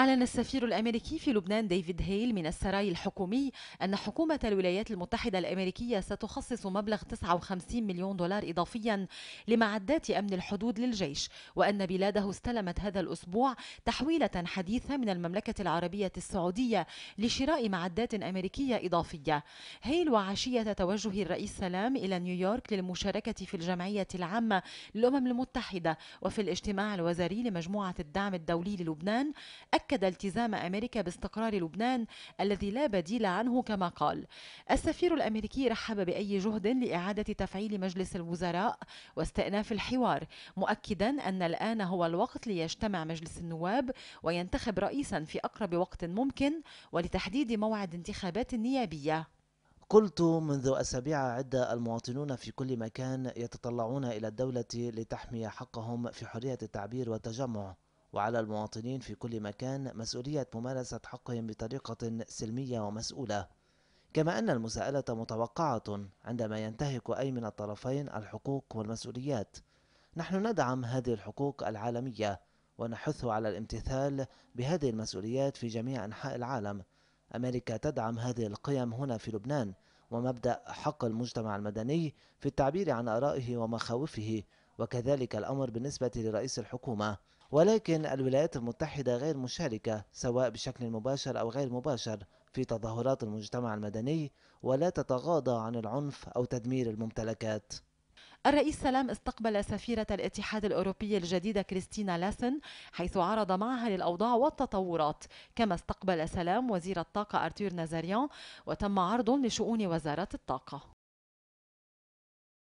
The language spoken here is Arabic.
أعلن السفير الأمريكي في لبنان ديفيد هيل من السراي الحكومي أن حكومة الولايات المتحدة الأمريكية ستخصص مبلغ 59 مليون دولار إضافيا لمعدات أمن الحدود للجيش وأن بلاده استلمت هذا الأسبوع تحويلة حديثة من المملكة العربية السعودية لشراء معدات أمريكية إضافية هيل وعشية توجه الرئيس سلام إلى نيويورك للمشاركة في الجمعية العامة للأمم المتحدة وفي الاجتماع الوزاري لمجموعة الدعم الدولي للبنان أكد التزام أمريكا باستقرار لبنان الذي لا بديل عنه كما قال السفير الأمريكي رحب بأي جهد لإعادة تفعيل مجلس الوزراء واستئناف الحوار مؤكدا أن الآن هو الوقت ليجتمع مجلس النواب وينتخب رئيسا في أقرب وقت ممكن ولتحديد موعد انتخابات نيابية قلت منذ أسابيع عدة المواطنون في كل مكان يتطلعون إلى الدولة لتحمي حقهم في حرية التعبير والتجمع وعلى المواطنين في كل مكان مسؤولية ممارسة حقهم بطريقة سلمية ومسؤولة كما أن المساءلة متوقعة عندما ينتهك أي من الطرفين الحقوق والمسؤوليات نحن ندعم هذه الحقوق العالمية ونحث على الامتثال بهذه المسؤوليات في جميع أنحاء العالم أمريكا تدعم هذه القيم هنا في لبنان ومبدأ حق المجتمع المدني في التعبير عن آرائه ومخاوفه وكذلك الأمر بالنسبة لرئيس الحكومة ولكن الولايات المتحدة غير مشاركة سواء بشكل مباشر أو غير مباشر في تظاهرات المجتمع المدني ولا تتغاضى عن العنف أو تدمير الممتلكات الرئيس سلام استقبل سفيرة الاتحاد الأوروبي الجديدة كريستينا لاسن حيث عرض معها للأوضاع والتطورات كما استقبل سلام وزير الطاقة أرتور نازاريان وتم عرض لشؤون وزارة الطاقة